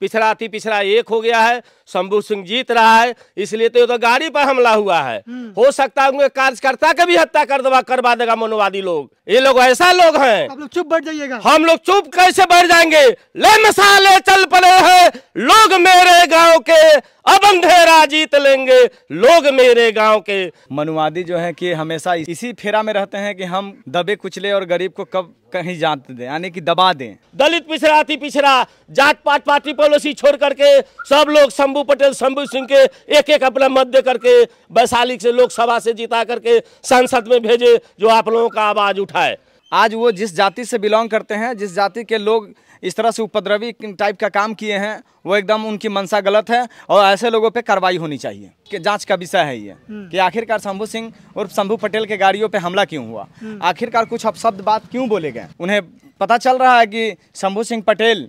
पिछड़ा थी पिछड़ा एक हो गया है शंभू सिंह जीत रहा है इसलिए तो ये तो गाड़ी पर हमला हुआ है हम्म। हो सकता है उनके कार्यकर्ता का भी हत्या कर दवा करवा देगा मनोवादी लोग ये लोग ऐसा लोग हैं आप लोग चुप बैठ जाइएगा हम लोग चुप कैसे बैठ जाएंगे ले मसाले चल पड़े हैं लोग मेरे गाँव के अब अंधेरा जीत लेंगे लोग मेरे गांव के मनुवादी जो है कि हमेशा इसी फेरा में रहते हैं कि हम दबे कुचले और गरीब को कब कहीं जात दें यानी कि दबा दें दलित पिछड़ा थी पिछड़ा जात पात पार्टी पॉलिसी छोड़ करके सब लोग शंभू पटेल शंभू सिंह के एक एक अपना मत दे करके वैशाली से लोकसभा से जीता करके संसद में भेजे जो आप लोगों का आवाज उठाए आज वो जिस जाति से बिलोंग करते हैं जिस जाति के लोग इस तरह से उपद्रवी टाइप का काम किए हैं वो एकदम उनकी मनसा गलत है और ऐसे लोगों पे कार्रवाई होनी चाहिए कि जांच का विषय है ये हम्म। कि आखिरकार शंभू सिंह और शंभू पटेल के गाड़ियों पे हमला क्यों हुआ हम्म। आखिरकार कुछ अपशब्द बात क्यों बोले गए उन्हें पता चल रहा है कि शंभू सिंह पटेल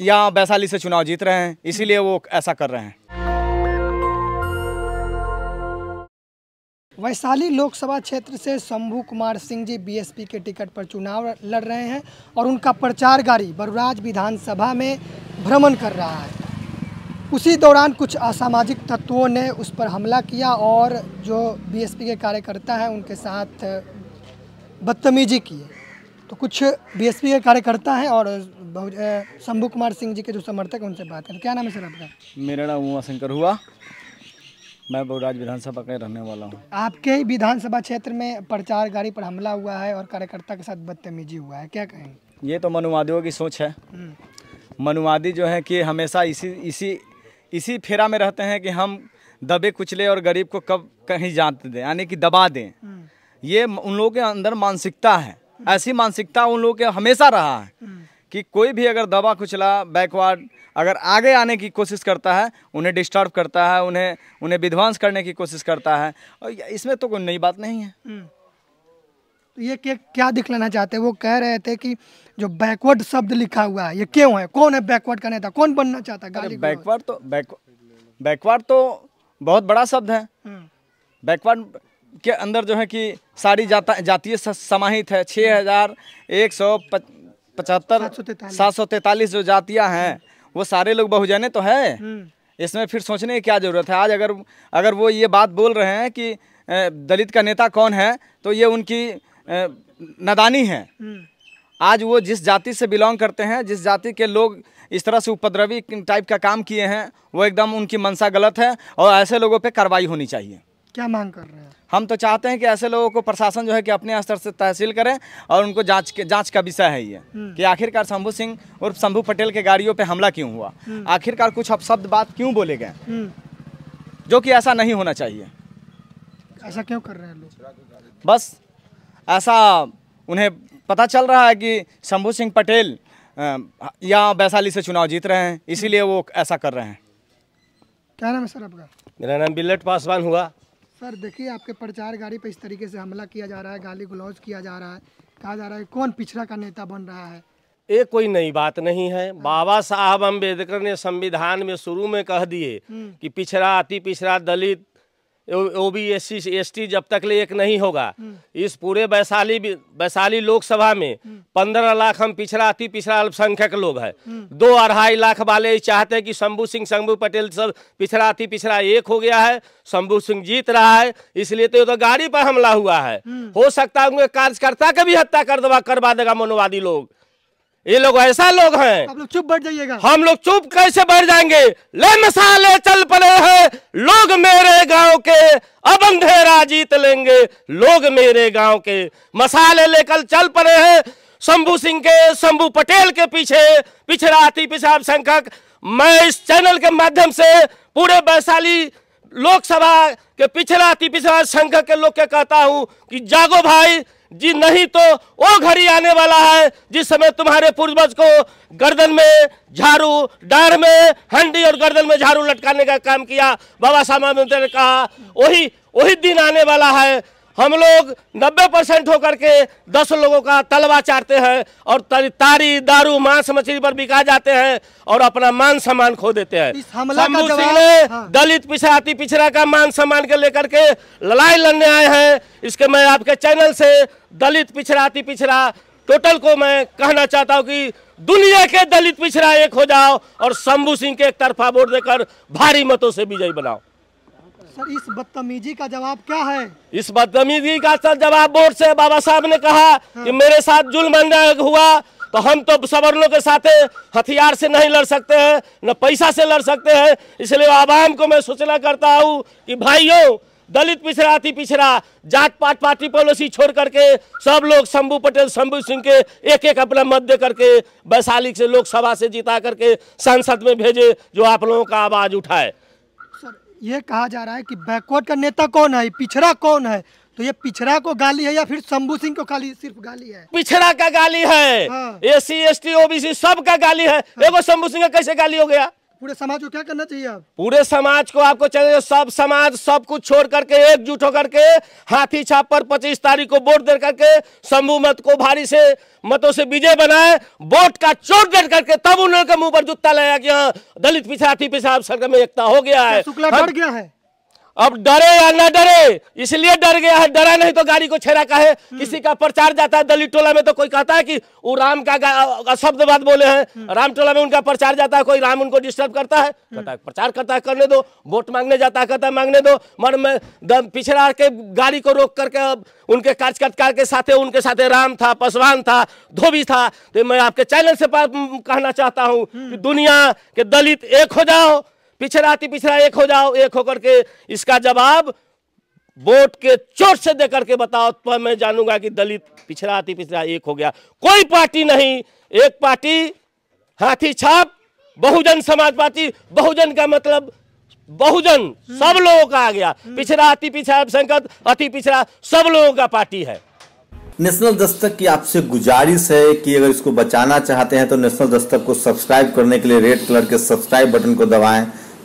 या वैशाली से चुनाव जीत रहे हैं इसीलिए वो ऐसा कर रहे हैं वैशाली लोकसभा क्षेत्र से शंभू कुमार सिंह जी बीएसपी के टिकट पर चुनाव लड़ रहे हैं और उनका प्रचार गाड़ी बरुराज विधानसभा में भ्रमण कर रहा है उसी दौरान कुछ असामाजिक तत्वों ने उस पर हमला किया और जो बीएसपी के कार्यकर्ता हैं उनके साथ बदतमीजी की तो कुछ बीएसपी के कार्यकर्ता हैं और शंभू कुमार सिंह जी के जो समर्थक हैं उनसे बात करें क्या नाम है सर आपका मेरा नाम उमा शंकर हुआ मैं बहुराज विधानसभा का रहने वाला हूँ आपके ही विधानसभा क्षेत्र में प्रचार गाड़ी पर हमला हुआ है और कार्यकर्ता के साथ बदतमीजी हुआ है क्या कहेंगे ये तो मनुवादियों की सोच है हम्म। मनुवादी जो है कि हमेशा इसी इसी इसी फेरा में रहते हैं कि हम दबे कुचले और गरीब को कब कहीं जात दें यानी कि दबा दें हम्म। ये उन लोगों के अंदर मानसिकता है ऐसी मानसिकता उन लोगों के हमेशा रहा है हम्म। कि कोई भी अगर दबा कुचला बैकवर्ड अगर आगे आने की कोशिश करता है उन्हें डिस्टर्ब करता है उन्हें उन्हें विध्वंस करने की कोशिश करता है और इसमें तो कोई नई बात नहीं है हम्म। ये के क्या लेना चाहते हैं वो कह रहे थे कि जो बैकवर्ड शब्द लिखा हुआ है ये क्यों है कौन है बैकवर्ड का नेता कौन बनना चाहता है बैकवर्ड तो बैक बैकवर्ड तो बहुत बड़ा शब्द है बैकवर्ड हम्म। के अंदर जो है कि सारी जाता जातीय समाहित है छः हज़ार एक सौ पचहत्तर सात सौ तैतालीस जो जातियाँ हैं वो सारे लोग बहुजने तो है हम्म। इसमें फिर सोचने की क्या ज़रूरत है आज अगर अगर वो ये बात बोल रहे हैं कि दलित का नेता कौन है तो ये उनकी नदानी है हम्म। आज वो जिस जाति से बिलोंग करते हैं जिस जाति के लोग इस तरह से उपद्रवी टाइप का काम किए हैं वो एकदम उनकी मनसा गलत है और ऐसे लोगों पे कार्रवाई होनी चाहिए क्या मांग कर रहे हैं हम तो चाहते हैं कि ऐसे लोगों को प्रशासन जो है कि अपने स्तर से तहसील करें और उनको जांच के जांच का विषय है ये हम्म। कि आखिरकार शंभू सिंह और शंभू पटेल के गाड़ियों पे हमला क्यों हुआ हम्म। आखिरकार कुछ अपशब्द बात क्यों बोले गए हम्म। जो कि ऐसा नहीं होना चाहिए ऐसा क्यों कर रहे हैं लोग बस ऐसा उन्हें पता चल रहा है कि शंभू सिंह पटेल या वैशाली से चुनाव जीत रहे हैं इसीलिए वो ऐसा कर रहे हैं क्या नाम है सर आपका मेरा नाम बिल्लट पासवान हुआ सर देखिए आपके प्रचार गाड़ी पे इस तरीके से हमला किया जा रहा है गाली गुलौज किया जा रहा है कहा जा रहा है कौन पिछड़ा का नेता बन रहा है ये कोई नई बात नहीं है हाँ। बाबा साहब अम्बेडकर ने संविधान में शुरू में कह दिए हम्म। कि पिछड़ा अति पिछड़ा दलित O B S C S T जब तक ले एक नहीं होगा हम्म। इस पूरे वैशाली वैशाली लोकसभा में हम्म। पंद्रह लाख हम पिछड़ा अति पिछड़ा अल्पसंख्यक लोग हैं हम्म। दो अढ़ाई लाख वाले चाहते हैं कि शंभू सिंह शंभू पटेल सब पिछड़ा अति पिछड़ा एक हो गया है शंभू सिंह जीत रहा है इसलिए तो ये तो गाड़ी पर हमला हुआ है हो सकता है उनके कार्यकर्ता का भी हत्या कर दवा करवा देगा मनोवादी लोग ये लोग ऐसा लोग हैं आप लोग चुप बैठ जाइएगा हम लोग चुप कैसे बैठ जाएंगे ले मसाले चल पड़े हैं लोग मेरे गांव के अब अंधेरा जीत लेंगे लोग मेरे गांव के मसाले लेकर चल पड़े हैं शंभू सिंह के शंभू पटेल के पीछे पिछड़ाती पिछाब संख्यक मैं इस चैनल के माध्यम से पूरे वैशाली लोकसभा के अति पिछड़ा संघ के लोग के कहता हूँ कि जागो भाई जी नहीं तो वो घड़ी आने वाला है जिस समय तुम्हारे पूर्वज को गर्दन में झाड़ू डार में हंडी और गर्दन में झाड़ू लटकाने का काम किया बाबा साहब अम्बेडकर ने कहा वही वही दिन आने वाला है हम लोग 90 परसेंट होकर के 10 लोगों का तलवा चाटते हैं और तारी दारू मांस मछली पर बिका जाते हैं और अपना मान सम्मान खो देते हैं शंभू सिंह ने हाँ। दलित पिछड़ाती पिछड़ा का मान सम्मान के लेकर के लड़ाई लड़ने आए हैं इसके मैं आपके चैनल से दलित पिछड़ाती पिछड़ा टोटल को मैं कहना चाहता हूँ कि दुनिया के दलित पिछड़ा एक हो जाओ और शंभू सिंह के एक तरफा वोट देकर भारी मतों से विजयी बनाओ सर इस बदतमीजी का जवाब क्या है इस बदतमीजी का सर जवाब बोर्ड से बाबा साहब ने कहा हाँ। कि मेरे साथ जुल्म हुआ तो हम तो सवर्णों के साथ हथियार से नहीं लड़ सकते हैं न पैसा से लड़ सकते हैं इसलिए आवाम को मैं सूचना करता हूँ कि भाइयों दलित पिछड़ा अति पिछड़ा जाट पाट पार्टी पॉलिसी छोड़ करके सब लोग शंभू पटेल शंभू सिंह के एक एक अपना मत दे करके वैशाली से लोकसभा से जीता करके संसद में भेजे जो आप लोगों का आवाज उठाए ये कहा जा रहा है कि बैकवर्ड का नेता कौन है पिछड़ा कौन है तो ये पिछड़ा को गाली है या फिर शंभू सिंह को गाली सिर्फ गाली है पिछड़ा का गाली है हाँ। S C S T OBC सब का गाली है हाँ। देखो शंभू सिंह का कैसे गाली हो गया पूरे समाज को क्या करना चाहिए आप पूरे समाज को आपको चाहिए सब समाज सब कुछ छोड़ करके एकजुट होकर के हाथी छाप पर पच्चीस तारीख को वोट दे करके शंभू मत को भारी से मतों से विजय बनाए वोट का चोट दे करके तब उन्होंने मुंह पर जुत्ता लाया कि हाँ दलित पिछाथी पिछाब सरकार में एकता हो गया है शुक्ला गया है अब डरे या ना डरे इसलिए डर गया है डरा नहीं तो गाड़ी को छेड़ा का है हम्म। किसी का प्रचार जाता है दलित टोला में तो कोई कहता है कि वो राम का शब्द बात बोले हैं हम्म। राम टोला में उनका प्रचार जाता है कोई राम उनको डिस्टर्ब करता है हम्म। कहता है प्रचार करता है करने दो वोट मांगने जाता है कहता है मांगने दो मर में पिछड़ा के गाड़ी को रोक करके उनके कार्यकर्ता के साथ उनके साथ राम था पसवान था धोबी था तो मैं आपके चैनल से कहना चाहता हूँ कि दुनिया के दलित एक हो जाओ ती पिछड़ा एक हो जाओ एक होकर के इसका जवाब वोट के चोट से दे करके बताओ तो मैं जानूंगा कि दलित पिछड़ाती पिछड़ा एक हो गया कोई पार्टी नहीं एक पार्टी हाथी छाप बहुजन समाज पार्टी बहुजन का मतलब बहुजन सब हम्म। लोगों का आ गया हम्म। पिछड़ा अति पिछड़ा संकट अति पिछड़ा सब लोगों का पार्टी है नेशनल दस्तक की आपसे गुजारिश है कि अगर इसको बचाना चाहते हैं तो नेशनल दस्तक को सब्सक्राइब करने के लिए रेड कलर के सब्सक्राइब बटन को दबाएं